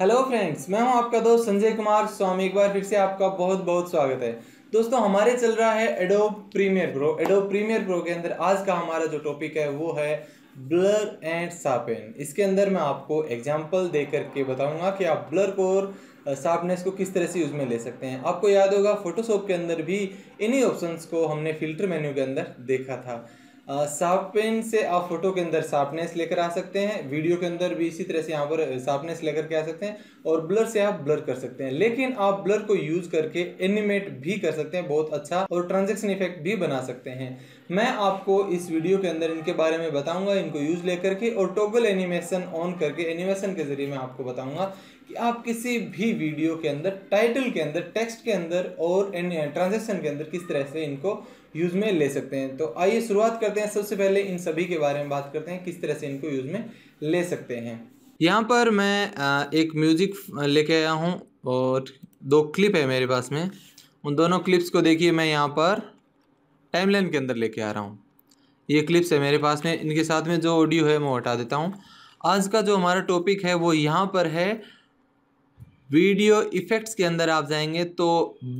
hello friends मैं हूं आपका दोस्त संजय कुमार स्वामी एक बार फिर से आपका बहुत बहुत स्वागत है दोस्तों हमारे चल रहा है Adobe Premiere Pro Adobe Premiere Pro के अंदर आज का हमारा जो टॉपिक है वो है ब्लर एंड सापेन इसके अंदर मैं आपको एग्जाम्पल दे करके बताऊंगा कि आप ब्लर को और शार्पनेस को किस तरह से यूज़ में ले सकते हैं आपको याद होगा फोटोशॉप के अंदर भी इन्हीं ऑप्शंस को हमने फिल्टर मेन्यू के अंदर देखा था सार्पन से आप फोटो के अंदर शार्पनेस लेकर आ सकते हैं वीडियो के अंदर भी इसी तरह से यहाँ पर शार्पनेस लेकर के आ सकते हैं और ब्लर से आप ब्लर कर सकते हैं लेकिन आप ब्लर को यूज़ करके एनिमेट भी कर सकते हैं बहुत अच्छा और ट्रांजेक्शन इफेक्ट भी बना सकते हैं मैं आपको इस वीडियो के अंदर इनके बारे में बताऊंगा इनको यूज़ लेकर के और टोगल एनिमेशन ऑन करके एनिमेशन के ज़रिए मैं आपको बताऊंगा कि आप किसी भी वीडियो के अंदर टाइटल के अंदर टेक्स्ट के अंदर और ट्रांजेक्शन के अंदर किस तरह से इनको यूज़ में ले सकते हैं तो आइए शुरुआत करते हैं सबसे पहले इन सभी के बारे में बात करते हैं किस तरह से इनको यूज़ में ले सकते हैं यहाँ पर मैं एक म्यूज़िक लेके आया हूँ और दो क्लिप है मेरे पास में उन दोनों क्लिप्स को देखिए मैं यहाँ पर टाइमलाइन के अंदर लेके आ रहा हूँ ये क्लिप्स है मेरे पास में इनके साथ में जो ऑडियो है मैं हटा देता हूँ आज का जो हमारा टॉपिक है वो यहाँ पर है वीडियो इफ़ेक्ट्स के अंदर आप जाएंगे तो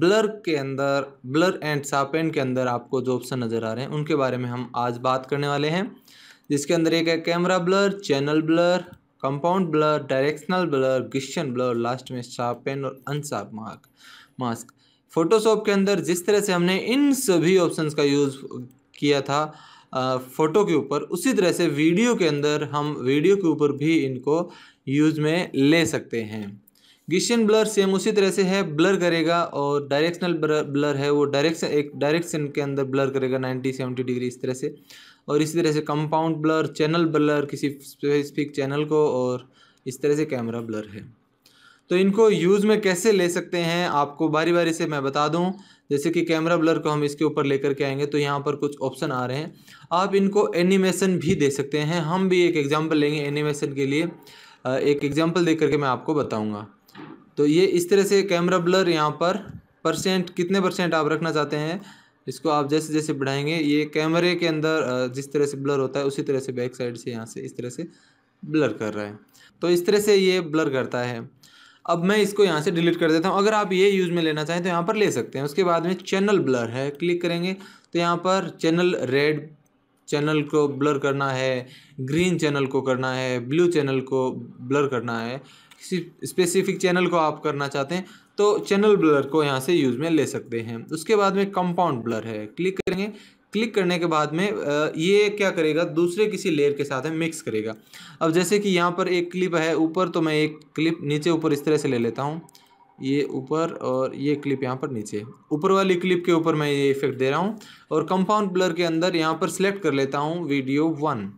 ब्लर के अंदर ब्लर एंड सापेंड के अंदर आपको जो ऑप्शन नज़र आ रहे हैं उनके बारे में हम आज बात करने वाले हैं जिसके अंदर एक है camera blur channel blur compound blur directional blur Gaussian blur last में शार्पेन और अनसाप मार्क मास्क फोटोशॉप के अंदर जिस तरह से हमने इन सभी ऑप्शंस का यूज़ किया था फ़ोटो के ऊपर उसी तरह से वीडियो के अंदर हम वीडियो के ऊपर भी इनको यूज़ में ले सकते हैं गिशियन ब्लर सेम उसी तरह से है ब्लर करेगा और डायरेक्शनल ब्लर है वो डायरेक्शन एक डायरेक्शन के अंदर ब्लर करेगा 90 70 डिग्री इस तरह से और इसी तरह से कंपाउंड ब्लर चैनल ब्लर किसी स्पेसिफिक चैनल को और इस तरह से कैमरा ब्लर है तो इनको यूज़ में कैसे ले सकते हैं आपको बारी बारी से मैं बता दूं जैसे कि कैमरा ब्लर को हम इसके ऊपर लेकर के आएंगे तो यहाँ पर कुछ ऑप्शन आ रहे हैं आप इनको एनिमेशन भी दे सकते हैं हम भी एक एग्जांपल लेंगे एनिमेशन के लिए एक एग्जांपल दे करके मैं आपको बताऊँगा तो ये इस तरह से कैमरा ब्लर यहाँ पर परसेंट कितने परसेंट आप रखना चाहते हैं इसको आप जैसे जैसे बढ़ाएंगे ये कैमरे के अंदर जिस तरह से ब्लर होता है उसी तरह से बैक साइड से यहाँ से इस तरह से ब्लर कर रहा है तो इस तरह से ये ब्लर करता है अब मैं इसको यहाँ से डिलीट कर देता हूँ अगर आप ये यूज़ में लेना चाहें तो यहाँ पर ले सकते हैं उसके बाद में चैनल ब्लर है क्लिक करेंगे तो यहाँ पर चैनल रेड चैनल को ब्लर करना है ग्रीन चैनल को करना है ब्लू चैनल को ब्लर करना है किसी स्पेसिफिक चैनल को आप करना चाहते हैं तो चैनल ब्लर को यहाँ से यूज़ में ले सकते हैं उसके बाद में कंपाउंड ब्लर है क्लिक करेंगे क्लिक करने के बाद में ये क्या करेगा दूसरे किसी लेयर के साथ है मिक्स करेगा अब जैसे कि यहाँ पर एक क्लिप है ऊपर तो मैं एक क्लिप नीचे ऊपर इस तरह से ले लेता हूँ ये ऊपर और ये क्लिप यहाँ पर नीचे ऊपर वाली क्लिप के ऊपर मैं ये इफेक्ट दे रहा हूँ और कंपाउंड ब्लर के अंदर यहाँ पर सिलेक्ट कर लेता हूँ वीडियो वन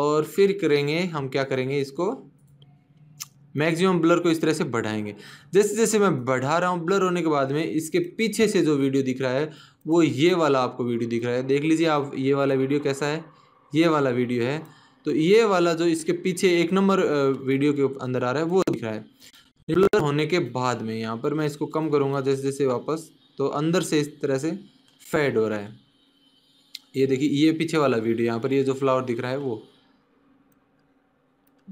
और फिर करेंगे हम क्या करेंगे इसको मैक्सिमम ब्लर को इस तरह से बढ़ाएंगे जैसे जैसे मैं बढ़ा रहा हूँ ब्लर होने के बाद में इसके पीछे से जो वीडियो दिख रहा है वो ये वाला आपको वीडियो दिख रहा है देख लीजिए आप ये वाला वीडियो कैसा है ये वाला वीडियो है तो ये वाला जो इसके पीछे एक नंबर वीडियो के अंदर आ रहा है वो दिख रहा है ब्लर होने के बाद में यहाँ पर मैं इसको कम करूँगा जैसे जैसे वापस तो अंदर से इस तरह से फेड हो रहा है ये देखिए ये पीछे वाला वीडियो यहाँ पर ये जो फ्लावर दिख रहा है वो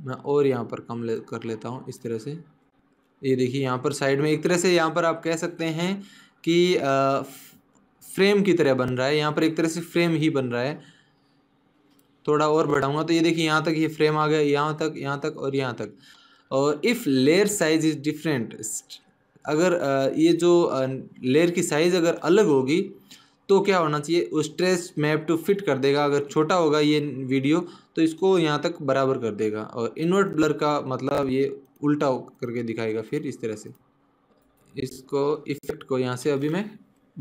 मैं और यहाँ पर कम ले कर लेता हूँ इस तरह से ये देखिए यहाँ पर साइड में एक तरह से यहाँ पर आप कह सकते हैं कि फ्रेम की तरह बन रहा है यहाँ पर एक तरह से फ्रेम ही बन रहा है थोड़ा और बढ़ाऊंगा तो ये देखिए यहाँ तक ये फ्रेम आ गया यहाँ तक यहाँ तक और यहाँ तक और if layer size is different अगर ये जो लेयर की साइज़ अगर अलग होगी तो क्या होना चाहिए उस ट्रेस मैप टू फिट कर देगा अगर छोटा होगा ये वीडियो तो इसको यहाँ तक बराबर कर देगा और इन्वर्ट ब्लर का मतलब ये उल्टा करके दिखाएगा फिर इस तरह से इसको इफेक्ट को यहाँ से अभी मैं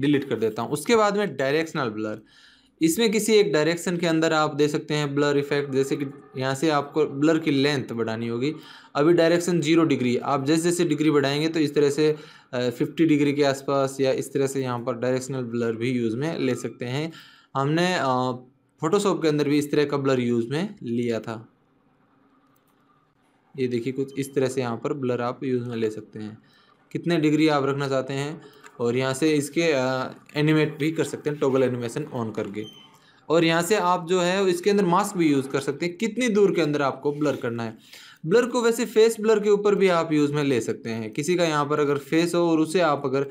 डिलीट कर देता हूँ उसके बाद में डायरेक्शनल ब्लर इसमें किसी एक डायरेक्शन के अंदर आप दे सकते हैं ब्लर इफेक्ट जैसे कि यहाँ से आपको ब्लर की लेंथ बढ़ानी होगी अभी डायरेक्शन जीरो डिग्री आप जैसे जैसे डिग्री बढ़ाएंगे तो इस तरह से फिफ्टी डिग्री के आसपास या इस तरह से यहाँ पर डायरेक्शनल ब्लर भी यूज़ में ले सकते हैं हमने फोटोशॉप के अंदर भी इस तरह का ब्लर यूज़ में लिया था ये देखिए कुछ इस तरह से यहाँ पर ब्लर आप यूज़ में ले सकते हैं कितने डिग्री आप रखना चाहते हैं और यहाँ से इसके एनिमेट भी कर सकते हैं टोगल एनिमेशन ऑन करके और यहाँ से आप जो है इसके अंदर मास्क भी यूज़ कर सकते हैं कितनी दूर के अंदर आपको ब्लर करना है ब्लर को वैसे फेस ब्लर के ऊपर भी आप यूज़ में ले सकते हैं किसी का यहाँ पर अगर फेस हो और उसे आप अगर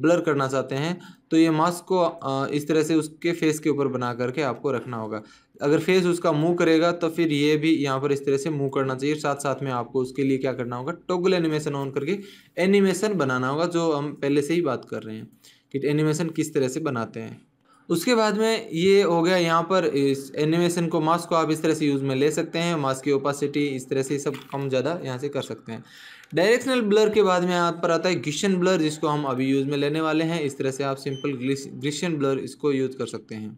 ब्लर करना चाहते हैं तो ये मास्क को इस तरह से उसके फेस के ऊपर बना करके आपको रखना होगा अगर फेस उसका मूव करेगा तो फिर ये भी यहाँ पर इस तरह से मूव करना चाहिए साथ साथ में आपको उसके लिए क्या करना होगा टोगल एनिमेशन ऑन करके एनिमेशन बनाना होगा जो हम पहले से ही बात कर रहे हैं कि एनिमेशन किस तरह से बनाते हैं उसके बाद में ये हो गया यहाँ पर इस एनिमेशन को मास्क को आप इस तरह से यूज़ में ले सकते हैं मास्क की ओपासिटी इस तरह से सब कम ज़्यादा यहाँ से कर सकते हैं डायरेक्शनल ब्लर के बाद में यहाँ पर आता है ग्रिशन ब्लर जिसको हम अभी यूज़ में लेने वाले हैं इस तरह से आप सिंपल ग्लिशन ब्लर इसको यूज़ कर सकते हैं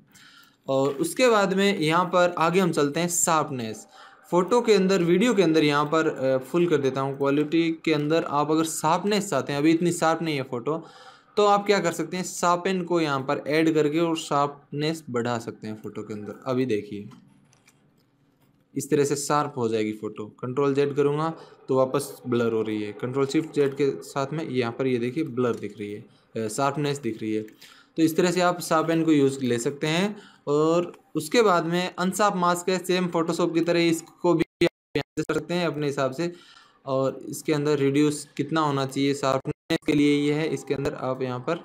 और उसके बाद में यहाँ पर आगे हम चलते हैं शार्पनेस फ़ोटो के अंदर वीडियो के अंदर यहाँ पर फुल कर देता हूँ क्वालिटी के अंदर आप अगर शार्पनेस चाहते हैं अभी इतनी शार्प नहीं है फ़ोटो तो आप क्या कर सकते हैं सापेन को यहाँ पर ऐड करके और शार्पनेस बढ़ा सकते हैं फ़ोटो के अंदर अभी देखिए इस तरह से शार्प हो जाएगी फ़ोटो कंट्रोल जेड करूँगा तो वापस ब्लर हो रही है कंट्रोल शिफ्ट जेड के साथ में यहाँ पर ये देखिए ब्लर दिख रही है शार्पनेस दिख रही है तो इस तरह से आप सापेन को यूज़ ले सकते हैं और उसके बाद में अनसाफ मास्क है सेम फोटोशॉप की तरह इसको भी सकते हैं अपने हिसाब से और इसके अंदर रिड्यूस कितना होना चाहिए साफ इसके लिए ये है इसके अंदर आप यहाँ पर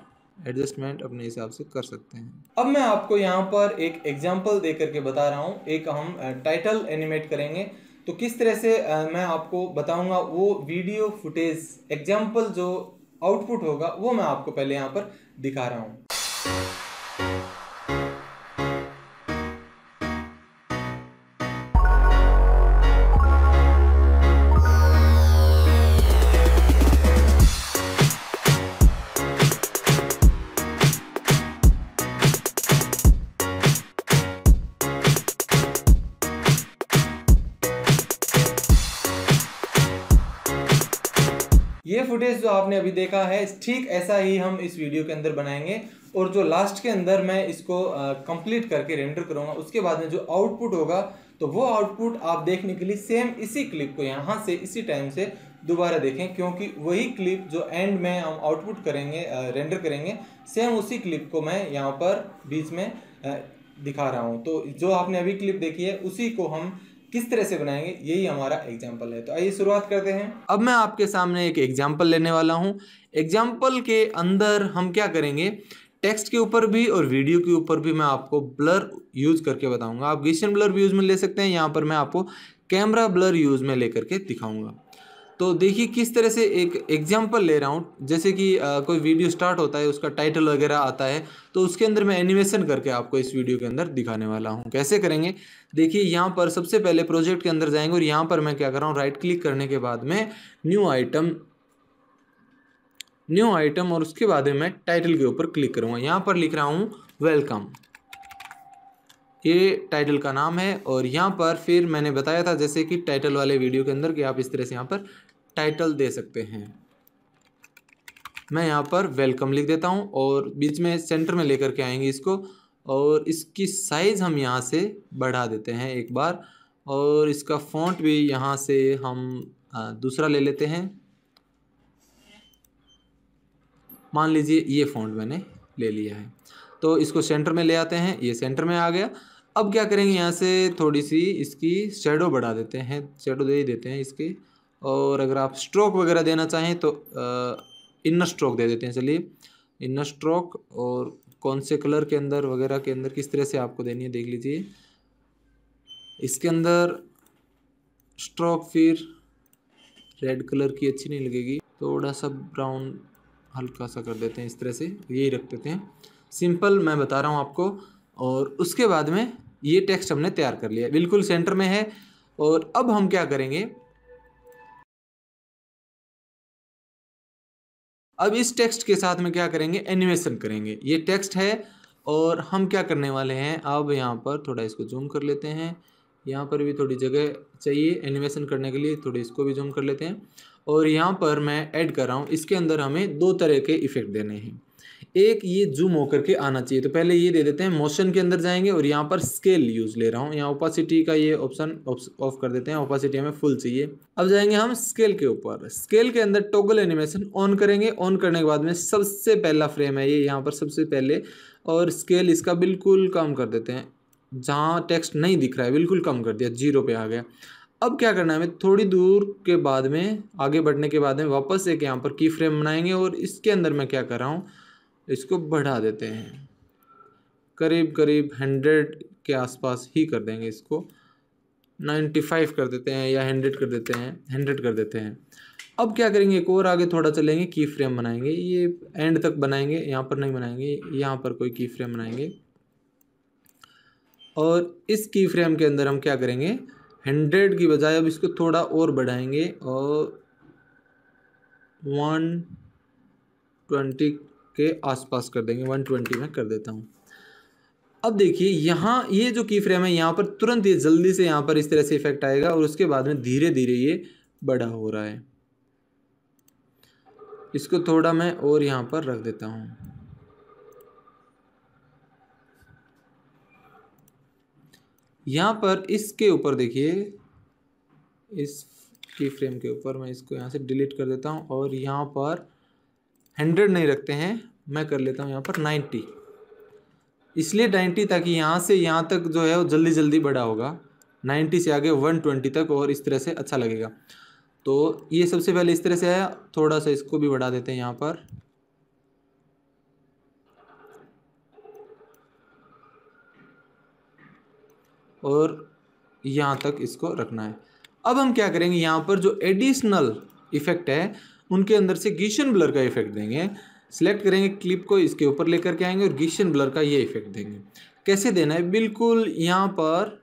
एडजस्टमेंट अपने हिसाब से कर सकते हैं अब मैं आपको यहाँ पर एक एग्जाम्पल दे करके बता रहा हूँ एक हम टाइटल एनिमेट करेंगे तो किस तरह से मैं आपको बताऊंगा वो वीडियो फुटेज एग्जाम्पल जो आउटपुट होगा वो मैं आपको पहले यहाँ पर दिखा रहा हूँ अभी देखा है ठीक ऐसा ही हम इस वीडियो के अंदर बनाएंगे और जो लास्ट के अंदर मैं इसको कंप्लीट करके रेंडर करूँगा उसके बाद में जो आउटपुट होगा तो वो आउटपुट आप देखने के लिए सेम इसी क्लिप को यहाँ से इसी टाइम से दोबारा देखें क्योंकि वही क्लिप जो एंड में हम आउटपुट करेंगे रेंडर करेंगे सेम उसी क्लिप को मैं यहाँ पर बीच में दिखा रहा हूँ तो जो आपने अभी क्लिप देखी है उसी को हम किस तरह से बनाएंगे यही हमारा एग्जाम्पल है तो आइए शुरुआत करते हैं अब मैं आपके सामने एक एग्जाम्पल लेने वाला हूँ एग्जाम्पल के अंदर हम क्या करेंगे टेक्स्ट के ऊपर भी और वीडियो के ऊपर भी मैं आपको ब्लर यूज़ करके बताऊंगा आप गेशियन ब्लर भी यूज़ में ले सकते हैं यहाँ पर मैं आपको कैमरा ब्लर यूज़ में लेकर के दिखाऊंगा तो देखिए किस तरह से एक एग्जाम्पल ले रहा हूँ जैसे कि आ, कोई वीडियो स्टार्ट होता है उसका टाइटल वगैरह आता है तो उसके अंदर मैं एनिमेशन करके आपको इस वीडियो के अंदर दिखाने वाला हूँ कैसे करेंगे देखिए यहाँ पर सबसे पहले प्रोजेक्ट के अंदर जाएंगे और यहाँ पर मैं क्या कर रहा हूँ राइट क्लिक करने के बाद में न्यू आइटम न्यू आइटम और उसके बाद में टाइटल के ऊपर क्लिक करूँगा यहाँ पर लिख रहा हूँ वेलकम ये टाइटल का नाम है और यहाँ पर फिर मैंने बताया था जैसे कि टाइटल वाले वीडियो के अंदर कि आप इस तरह से यहाँ पर टाइटल दे सकते हैं मैं यहाँ पर वेलकम लिख देता हूँ और बीच में सेंटर में लेकर के आएंगे इसको और इसकी साइज़ हम यहाँ से बढ़ा देते हैं एक बार और इसका फॉन्ट भी यहाँ से हम दूसरा ले लेते हैं मान लीजिए ये फॉन्ट मैंने ले लिया है तो इसको सेंटर में ले आते हैं ये सेंटर में आ गया अब क्या करेंगे यहाँ से थोड़ी सी इसकी शेडो बढ़ा देते हैं शेडो दे ही देते हैं इसकी और अगर आप स्ट्रोक वगैरह देना चाहें तो इनर स्ट्रोक दे देते हैं चलिए इनर स्ट्रोक और कौन से कलर के अंदर वगैरह के अंदर किस तरह से आपको देनी है देख लीजिए इसके अंदर स्ट्रोक फिर रेड कलर की अच्छी नहीं लगेगी थोड़ा सा ब्राउन हल्का सा कर देते हैं इस तरह से यही रख देते हैं सिंपल मैं बता रहा हूँ आपको और उसके बाद में ये टेक्स्ट हमने तैयार कर लिया बिल्कुल सेंटर में है और अब हम क्या करेंगे अब इस टेक्स्ट के साथ में क्या करेंगे एनिमेशन करेंगे ये टेक्स्ट है और हम क्या करने वाले हैं अब यहाँ पर थोड़ा इसको जूम कर लेते हैं यहाँ पर भी थोड़ी जगह चाहिए एनिमेशन करने के लिए थोड़ी इसको भी जूम कर लेते हैं और यहाँ पर मैं ऐड कर रहा हूँ इसके अंदर हमें दो तरह के इफ़ेक्ट देने हैं एक ये जूम होकर के आना चाहिए तो पहले ये दे देते हैं मोशन के अंदर जाएंगे और यहाँ पर स्केल यूज ले रहा हूँ यहाँ ओपासिटी का ये ऑप्शन ऑफ कर देते हैं ओपासिटी हमें फुल चाहिए अब जाएंगे हम स्केल के ऊपर स्केल के अंदर टोगल एनिमेशन ऑन करेंगे ऑन करने के बाद में सबसे पहला फ्रेम है ये यहाँ पर सबसे पहले और स्केल इसका बिल्कुल कम कर देते हैं जहाँ टेक्स्ट नहीं दिख रहा है बिल्कुल कम कर दिया जीरो पे आ गया अब क्या करना है हमें थोड़ी दूर के बाद में आगे बढ़ने के बाद में वापस एक यहाँ पर की फ्रेम बनाएंगे और इसके अंदर मैं क्या कर रहा हूँ इसको बढ़ा देते हैं करीब करीब हंड्रेड के आसपास ही कर देंगे इसको नाइन्टी फाइव कर देते हैं या हंड्रेड कर देते हैं हंड्रेड कर देते हैं अब क्या करेंगे एक और आगे थोड़ा चलेंगे की फ्रेम बनाएंगे ये एंड तक बनाएंगे यहाँ पर नहीं बनाएंगे यहाँ पर कोई की फ्रेम बनाएंगे और इस की फ्रेम के अंदर हम क्या करेंगे हंड्रेड की बजाय अब इसको थोड़ा और बढ़ाएंगे और वन ट्वेंटी के आसपास कर देंगे 120 में कर देता हूँ अब देखिए यहाँ ये जो की फ्रेम है यहाँ पर तुरंत ये जल्दी से यहाँ पर इस तरह से इफेक्ट आएगा और उसके बाद में धीरे धीरे ये बड़ा हो रहा है इसको थोड़ा मैं और यहाँ पर रख देता हूँ यहाँ पर इसके ऊपर देखिए इस की फ्रेम के ऊपर मैं इसको यहाँ से डिलीट कर देता हूँ और यहाँ पर हंड्रेड नहीं रखते हैं मैं कर लेता हूँ यहाँ पर नाइन्टी इसलिए नाइन्टी ताकि यहाँ से यहाँ तक जो है वो जल्दी जल्दी बड़ा होगा नाइन्टी से आगे वन ट्वेंटी तक और इस तरह से अच्छा लगेगा तो ये सबसे पहले इस तरह से है थोड़ा सा इसको भी बढ़ा देते हैं यहाँ पर और यहाँ तक इसको रखना है अब हम क्या करेंगे यहाँ पर जो एडिशनल इफेक्ट है उनके अंदर से गीशन ब्लर का इफेक्ट देंगे सिलेक्ट करेंगे क्लिप को इसके ऊपर लेकर के आएंगे और गीशन ब्लर का ये इफेक्ट देंगे कैसे देना है बिल्कुल यहाँ पर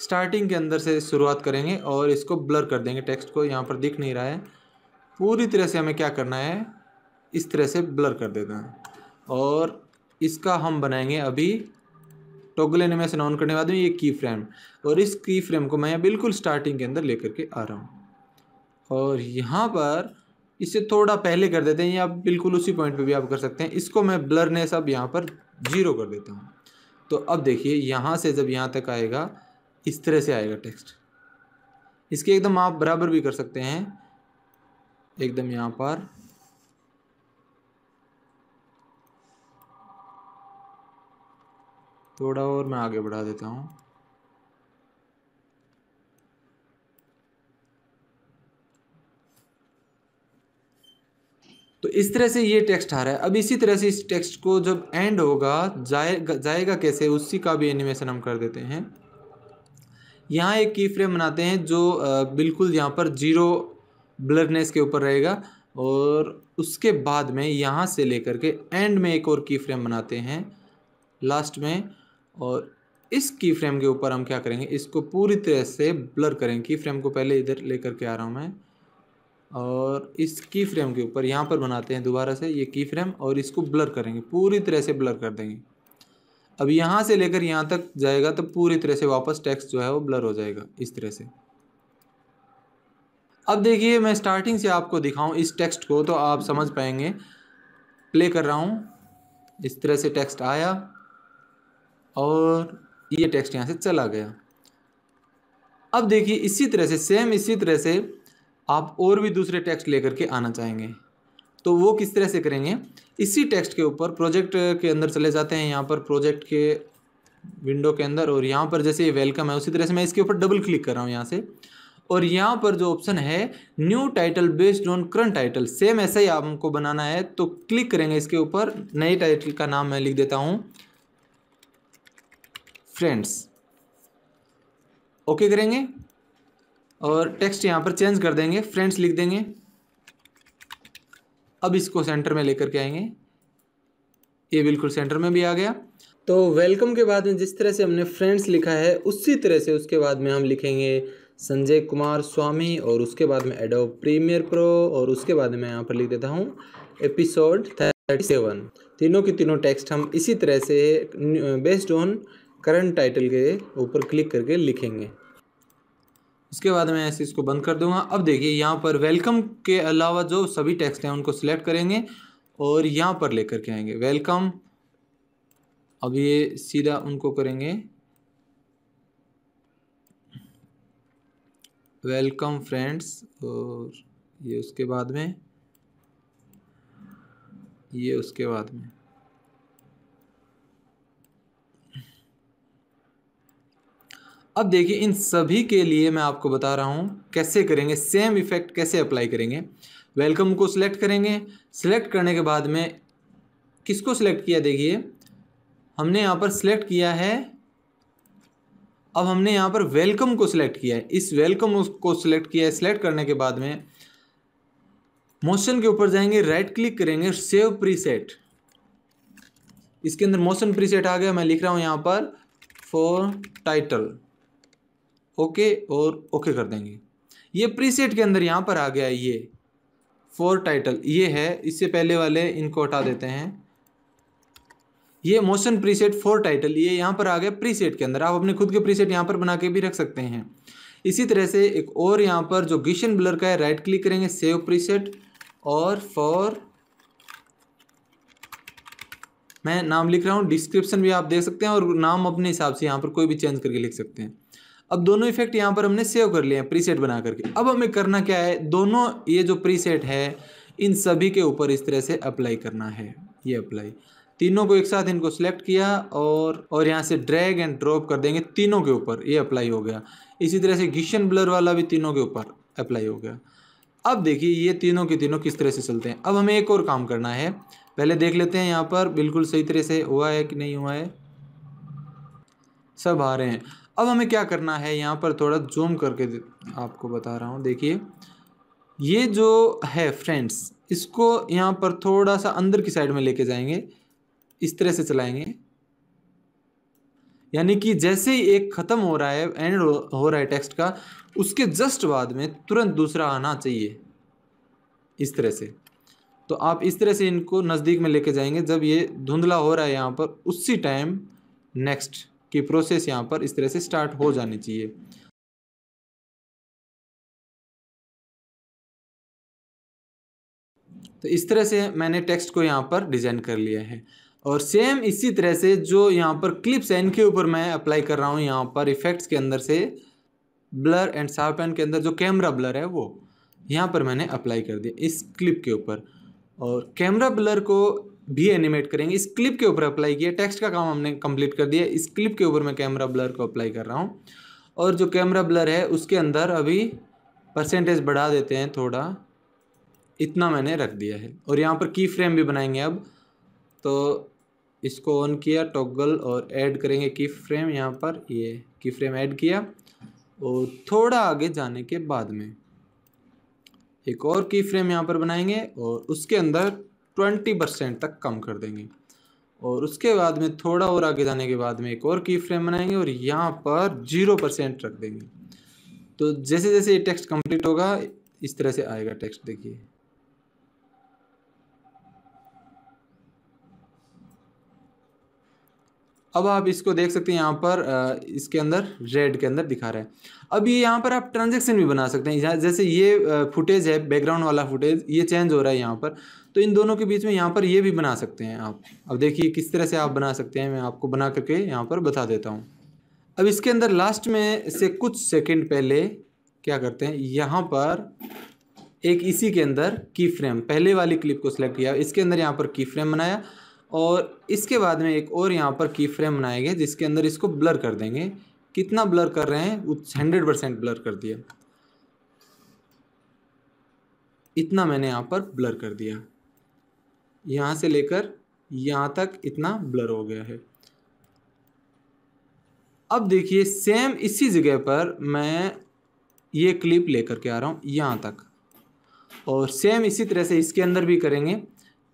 स्टार्टिंग के अंदर से शुरुआत करेंगे और इसको ब्लर कर देंगे टेक्स्ट को यहाँ पर दिख नहीं रहा है पूरी तरह से हमें क्या करना है इस तरह से ब्लर कर देना है और इसका हम बनाएंगे अभी टॉगल एनिमेशन ऑन करने वाले ये की फ्रेम और इस की फ्रेम को मैं बिल्कुल स्टार्टिंग के अंदर लेकर के आ रहा हूँ और यहाँ पर इसे थोड़ा पहले कर देते हैं या बिल्कुल उसी पॉइंट पे भी आप कर सकते हैं इसको मैं ब्लरनेस अब यहाँ पर जीरो कर देता हूँ तो अब देखिए यहाँ से जब यहाँ तक आएगा इस तरह से आएगा टेक्स्ट इसके एकदम आप बराबर भी कर सकते हैं एकदम यहाँ पर थोड़ा और मैं आगे बढ़ा देता हूँ तो इस तरह से ये टेक्स्ट आ रहा है अब इसी तरह से इस टेक्स्ट को जब एंड होगा जाए जाएगा कैसे उसी का भी एनिमेशन हम कर देते हैं यहाँ एक की फ्रेम बनाते हैं जो बिल्कुल यहाँ पर जीरो ब्लरनेस के ऊपर रहेगा और उसके बाद में यहाँ से लेकर के एंड में एक और की फ्रेम बनाते हैं लास्ट में और इस की फ्रेम के ऊपर हम क्या करेंगे इसको पूरी तरह से ब्लर करेंगे की फ्रेम को पहले इधर लेकर के आ रहा हूँ मैं और इस की फ्रेम के ऊपर यहाँ पर बनाते हैं दोबारा से ये की फ्रेम और इसको ब्लर करेंगे पूरी तरह से ब्लर कर देंगे अब यहाँ से लेकर यहाँ तक जाएगा तो पूरी तरह से वापस टेक्स्ट जो है वो ब्लर हो जाएगा इस तरह से अब देखिए मैं स्टार्टिंग से आपको दिखाऊं इस टेक्स्ट को तो आप समझ पाएंगे प्ले कर रहा हूँ इस तरह से टेक्स्ट आया और ये टेक्स्ट यहाँ से चला गया अब देखिए इसी तरह से सेम इसी तरह से आप और भी दूसरे टेक्स्ट लेकर के आना चाहेंगे तो वो किस तरह से करेंगे इसी टेक्स्ट के ऊपर प्रोजेक्ट के अंदर चले जाते हैं यहाँ पर प्रोजेक्ट के विंडो के अंदर और यहाँ पर जैसे ये वेलकम है उसी तरह से मैं इसके ऊपर डबल क्लिक कर रहा हूँ यहाँ से और यहाँ पर जो ऑप्शन है new title based on current title same ऐसा ही आपको बनाना है तो क्लिक करेंगे इसके ऊपर नए टाइटल का नाम मैं लिख देता हूँ फ्रेंड्स ओके करेंगे और टेक्स्ट यहाँ पर चेंज कर देंगे फ्रेंड्स लिख देंगे अब इसको सेंटर में लेकर के आएंगे ये बिल्कुल सेंटर में भी आ गया तो वेलकम के बाद में जिस तरह से हमने फ्रेंड्स लिखा है उसी तरह से उसके बाद में हम लिखेंगे संजय कुमार स्वामी और उसके बाद में एडो प्रीमियर प्रो और उसके बाद में यहाँ पर लिख देता हूँ एपिसोड थर्टी सेवन तीनों के तीनों टेक्स्ट हम इसी तरह से बेस्ड ऑन करंट टाइटल के ऊपर क्लिक करके लिखेंगे उसके बाद मैं ऐसे इसको बंद कर दूंगा अब देखिए यहाँ पर वेलकम के अलावा जो सभी टेक्स्ट हैं उनको सिलेक्ट करेंगे और यहाँ पर लेकर के आएंगे वेलकम अब ये सीधा उनको करेंगे वेलकम फ्रेंड्स और ये उसके बाद में ये उसके बाद में अब देखिए इन सभी के लिए मैं आपको बता रहा हूँ कैसे करेंगे सेम इफेक्ट कैसे अप्लाई करेंगे वेलकम को सिलेक्ट करेंगे सिलेक्ट करने के बाद में किसको सिलेक्ट किया देखिए हमने यहाँ पर सिलेक्ट किया है अब हमने यहाँ पर वेलकम को सिलेक्ट किया है इस वेलकम को सिलेक्ट किया है सिलेक्ट करने के बाद में मोशन के ऊपर जाएंगे राइट क्लिक करेंगे सेव प्रीसेट इसके अंदर मोशन प्रीसेट आ गया मैं लिख रहा हूँ यहाँ पर फॉर टाइटल ओके और ओके कर देंगे ये प्रीसेट के अंदर यहाँ पर आ गया ये फोर टाइटल ये है इससे पहले वाले इनको हटा देते हैं ये मोशन प्रीसेट फोर टाइटल ये यहाँ पर आ गया प्रीसेट के अंदर आप अपने खुद के प्रीसेट यहाँ पर बना के भी रख सकते हैं इसी तरह से एक और यहाँ पर जो गिशन ब्लर का है राइट क्लिक करेंगे सेव प्रीसेट और फॉर मैं नाम लिख रहा हूँ डिस्क्रिप्शन भी आप देख सकते हैं और नाम अपने हिसाब से यहाँ पर कोई भी चेंज करके लिख सकते हैं अब दोनों इफेक्ट यहाँ पर हमने सेव कर लिए हैं प्रीसेट बना करके अब हमें करना क्या है दोनों ये जो प्रीसेट है इन सभी के ऊपर इस तरह से अप्लाई करना है ये अप्लाई तीनों को एक साथ इनको सेलेक्ट किया और और यहाँ से ड्रैग एंड ड्रॉप कर देंगे तीनों के ऊपर ये अप्लाई हो गया इसी तरह से गिशन ब्लर वाला भी तीनों के ऊपर अप्लाई हो गया अब देखिए ये तीनों के तीनों किस तरह से चलते हैं अब हमें एक और काम करना है पहले देख लेते हैं यहाँ पर बिल्कुल सही तरह से हुआ है कि नहीं हुआ है सब आ रहे हैं अब हमें क्या करना है यहाँ पर थोड़ा जूम करके आपको बता रहा हूँ देखिए ये जो है फ्रेंड्स इसको यहाँ पर थोड़ा सा अंदर की साइड में लेके जाएंगे इस तरह से चलाएंगे यानी कि जैसे ही एक ख़त्म हो रहा है एंड हो रहा है टेक्स्ट का उसके जस्ट बाद में तुरंत दूसरा आना चाहिए इस तरह से तो आप इस तरह से इनको नज़दीक में लेके जाएंगे जब ये धुंधला हो रहा है यहाँ पर उसी टाइम नेक्स्ट की प्रोसेस यहाँ पर इस तरह से स्टार्ट हो जानी चाहिए तो इस तरह से मैंने टेक्स्ट को यहाँ पर डिज़ाइन कर लिया है और सेम इसी तरह से जो यहाँ पर क्लिप्स है इनके ऊपर मैं अप्लाई कर रहा हूँ यहाँ पर इफ़ेक्ट्स के अंदर से ब्लर एंड शार्पन के अंदर जो कैमरा ब्लर है वो यहाँ पर मैंने अप्लाई कर दिया इस क्लिप के ऊपर और कैमरा ब्लर को भी एनिमेट करेंगे इस क्लिप के ऊपर अप्लाई किया टेक्स्ट का काम हमने कंप्लीट कर दिया इस क्लिप के ऊपर मैं कैमरा ब्लर को अप्लाई कर रहा हूँ और जो कैमरा ब्लर है उसके अंदर अभी परसेंटेज बढ़ा देते हैं थोड़ा इतना मैंने रख दिया है और यहाँ पर की फ्रेम भी बनाएंगे अब तो इसको ऑन किया टॉगल और ऐड करेंगे की फ्रेम यहाँ पर ये की फ्रेम ऐड किया और थोड़ा आगे जाने के बाद में एक और की फ्रेम यहाँ पर बनाएंगे और उसके अंदर ट्वेंटी परसेंट तक कम कर देंगे और उसके बाद में थोड़ा और आगे जाने के बाद में एक और की फ्रेम बनाएंगे और यहाँ पर जीरो परसेंट रख देंगे तो जैसे जैसे ये टेक्स्ट कंप्लीट होगा इस तरह से आएगा टेक्स्ट देखिए अब आप इसको देख सकते हैं यहाँ पर इसके अंदर रेड के अंदर दिखा रहा है अब ये यहाँ पर आप ट्रांजेक्शन भी बना सकते हैं जैसे ये फुटेज है बैकग्राउंड वाला फुटेज ये चेंज हो रहा है यहाँ पर तो इन दोनों के बीच में यहाँ पर ये भी बना सकते हैं आप अब देखिए किस तरह से आप बना सकते हैं मैं आपको बना करके यहाँ पर बता देता हूँ अब इसके अंदर लास्ट में से कुछ सेकेंड पहले क्या करते हैं यहाँ पर एक इसी के अंदर की फ्रेम पहले वाली क्लिप को सेलेक्ट किया इसके अंदर यहाँ पर की फ्रेम बनाया और इसके बाद में एक और यहाँ पर की फ्रेम बनाएंगे जिसके अंदर इसको ब्लर कर देंगे कितना ब्लर कर रहे हैं हंड्रेड परसेंट ब्लर कर दिया इतना मैंने यहाँ पर ब्लर कर दिया यहाँ से लेकर यहाँ तक इतना ब्लर हो गया है अब देखिए सेम इसी जगह पर मैं ये क्लिप लेकर के आ रहा हूँ यहाँ तक और सेम इसी तरह से इसके अंदर भी करेंगे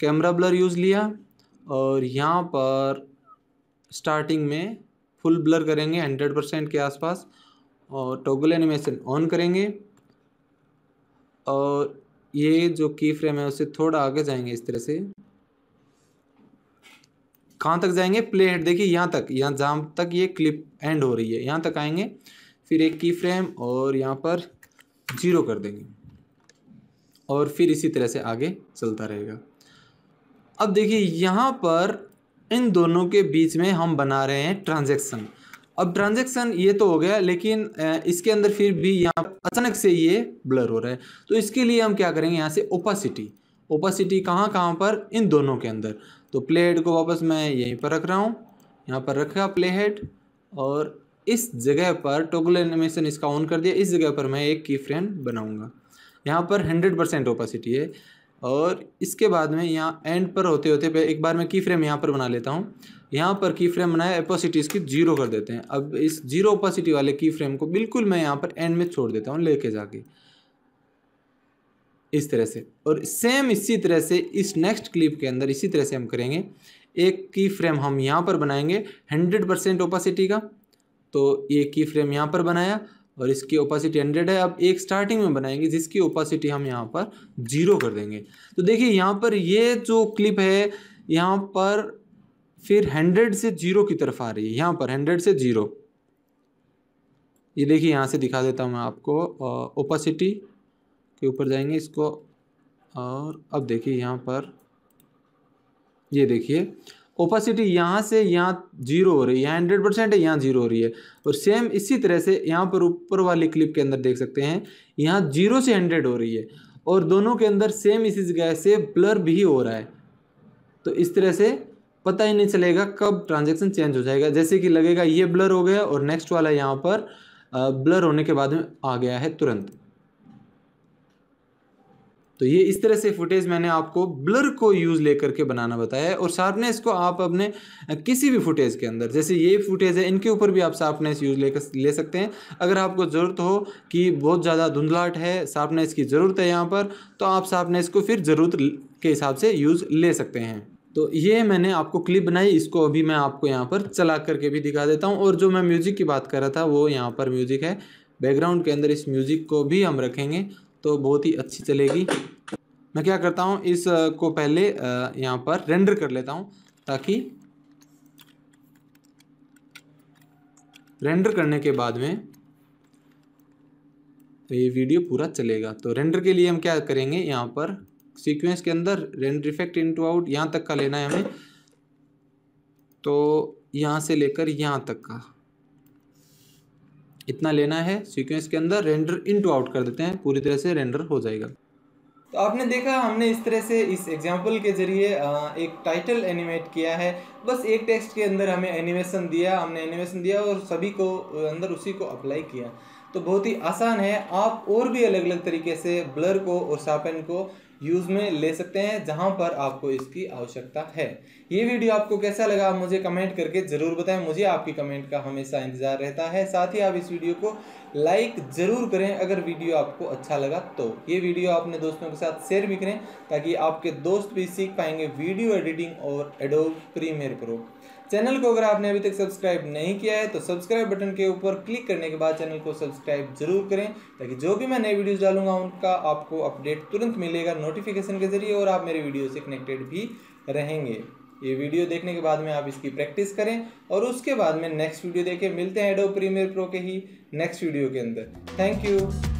कैमरा ब्लर यूज़ लिया और यहाँ पर स्टार्टिंग में फुल ब्लर करेंगे हंड्रेड परसेंट के आसपास और टोगल एनिमेशन ऑन करेंगे और ये जो की फ्रेम है उससे थोड़ा आगे जाएंगे इस तरह से कहाँ तक जाएंगे प्ले हेड देखिए यहाँ तक यहाँ जहाँ तक ये क्लिप एंड हो रही है यहाँ तक आएंगे फिर एक की फ्रेम और यहाँ पर जीरो कर देंगे और फिर इसी तरह से आगे चलता रहेगा अब देखिए यहाँ पर इन दोनों के बीच में हम बना रहे हैं ट्रांजेक्शन अब ट्रांजेक्शन ये तो हो गया लेकिन इसके अंदर फिर भी यहाँ अचानक से ये ब्लर हो रहा है तो इसके लिए हम क्या करेंगे यहाँ से ओपासिटी ओपासिटी कहाँ कहाँ पर इन दोनों के अंदर तो प्ले हेड को वापस मैं यहीं पर रख रहा हूँ यहाँ पर रखा प्ले हेड और इस जगह पर टोगल एनिमेशन इसका ऑन कर दिया इस जगह पर मैं एक की फ्रेम बनाऊँगा यहाँ पर हंड्रेड परसेंट ओपासिटी है और इसके बाद में यहाँ एंड पर होते होते एक बार मैं की फ्रेम यहाँ पर बना लेता हूँ यहाँ पर की फ्रेम बनाया अपोसिटी इसकी जीरो कर देते हैं अब इस जीरो अपोसिटी वाले की फ्रेम को बिल्कुल मैं यहाँ पर एंड में छोड़ देता हूँ लेके जाके इस तरह से और सेम इसी तरह से इस नेक्स्ट क्लिप के अंदर इसी तरह से हम करेंगे एक की फ्रेम हम यहाँ पर बनाएंगे हंड्रेड परसेंट ओपासिटी का तो ये की फ्रेम यहाँ पर बनाया और इसकी ओपासिटी हंड्रेड है अब एक स्टार्टिंग में बनाएंगे जिसकी ओपासिटी हम यहाँ पर जीरो कर देंगे तो देखिए यहाँ पर ये जो क्लिप है यहाँ पर फिर हंड्रेड से जीरो की तरफ आ रही है यहाँ पर हंड्रेड से जीरो ये देखिए यहाँ से दिखा देता हूँ मैं आपको ओपासिटी के ऊपर जाएंगे इसको और अब देखिए यहाँ पर ये देखिए ओपासिटी यहाँ से यहाँ जीरो हो रही है यहाँ हंड्रेड परसेंट है यहाँ जीरो हो रही है और सेम इसी तरह से यहाँ पर ऊपर वाली क्लिप के अंदर देख सकते हैं यहाँ जीरो से हंड्रेड हो रही है और दोनों के अंदर सेम इसी जगह से ब्लर भी हो रहा है तो इस तरह से पता ही नहीं चलेगा कब ट्रांजेक्शन चेंज हो जाएगा जैसे कि लगेगा ये ब्लर हो गया और नेक्स्ट वाला यहाँ पर ब्लर होने के बाद में आ गया है तुरंत तो ये इस तरह से फुटेज मैंने आपको ब्लर को यूज़ लेकर के बनाना बताया है और शार्पनेस को आप अपने किसी भी फुटेज के अंदर जैसे ये फुटेज है इनके ऊपर भी आप शार्पनेस यूज़ लेकर ले सकते हैं अगर आपको ज़रूरत हो कि बहुत ज़्यादा धुंधलाट है शार्पनेस की ज़रूरत है यहाँ पर तो आप शार्पनेस को फिर ज़रूरत के हिसाब से यूज़ ले सकते हैं तो ये मैंने आपको क्लिप बनाई इसको अभी मैं आपको यहाँ पर चला करके भी दिखा देता हूँ और जो मैं म्यूज़िक की बात कर रहा था वो यहाँ पर म्यूज़िक है बैकग्राउंड के अंदर इस म्यूज़िक को भी हम रखेंगे तो बहुत ही अच्छी चलेगी मैं क्या करता हूँ इस को पहले यहाँ पर रेंडर कर लेता हूँ ताकि रेंडर करने के बाद में ये वीडियो पूरा चलेगा तो रेंडर के लिए हम क्या करेंगे यहाँ पर सीक्वेंस के अंदर रेंडर इफेक्ट इनटू आउट यहाँ तक का लेना है हमें तो यहाँ से लेकर यहाँ तक का इतना लेना है सीक्वेंस के अंदर रेंडर इन टू आउट कर देते हैं पूरी तरह से रेंडर हो जाएगा तो आपने देखा हमने इस तरह से इस एग्जाम्पल के ज़रिए एक टाइटल एनिमेट किया है बस एक टेक्स्ट के अंदर हमें एनिमेशन दिया हमने एनिमेशन दिया और सभी को अंदर उसी को अप्लाई किया तो बहुत ही आसान है आप और भी अलग अलग तरीके से ब्लर को और शार्पन को यूज़ में ले सकते हैं जहाँ पर आपको इसकी आवश्यकता है ये वीडियो आपको कैसा लगा आप मुझे कमेंट करके ज़रूर बताएं मुझे आपकी कमेंट का हमेशा इंतज़ार रहता है साथ ही आप इस वीडियो को लाइक ज़रूर करें अगर वीडियो आपको अच्छा लगा तो ये वीडियो अपने दोस्तों के साथ शेयर भी करें ताकि आपके दोस्त भी सीख पाएंगे वीडियो एडिटिंग और एडोब प्रीमियर प्रो चैनल को अगर आपने अभी तक सब्सक्राइब नहीं किया है तो सब्सक्राइब बटन के ऊपर क्लिक करने के बाद चैनल को सब्सक्राइब जरूर करें ताकि जो भी मैं नए वीडियोस डालूंगा उनका आपको अपडेट तुरंत मिलेगा नोटिफिकेशन के जरिए और आप मेरे वीडियो से कनेक्टेड भी रहेंगे ये वीडियो देखने के बाद में आप इसकी प्रैक्टिस करें और उसके बाद में नेक्स्ट वीडियो देखें मिलते हैं एडो प्रीमियर प्रो के ही नेक्स्ट वीडियो के अंदर थैंक यू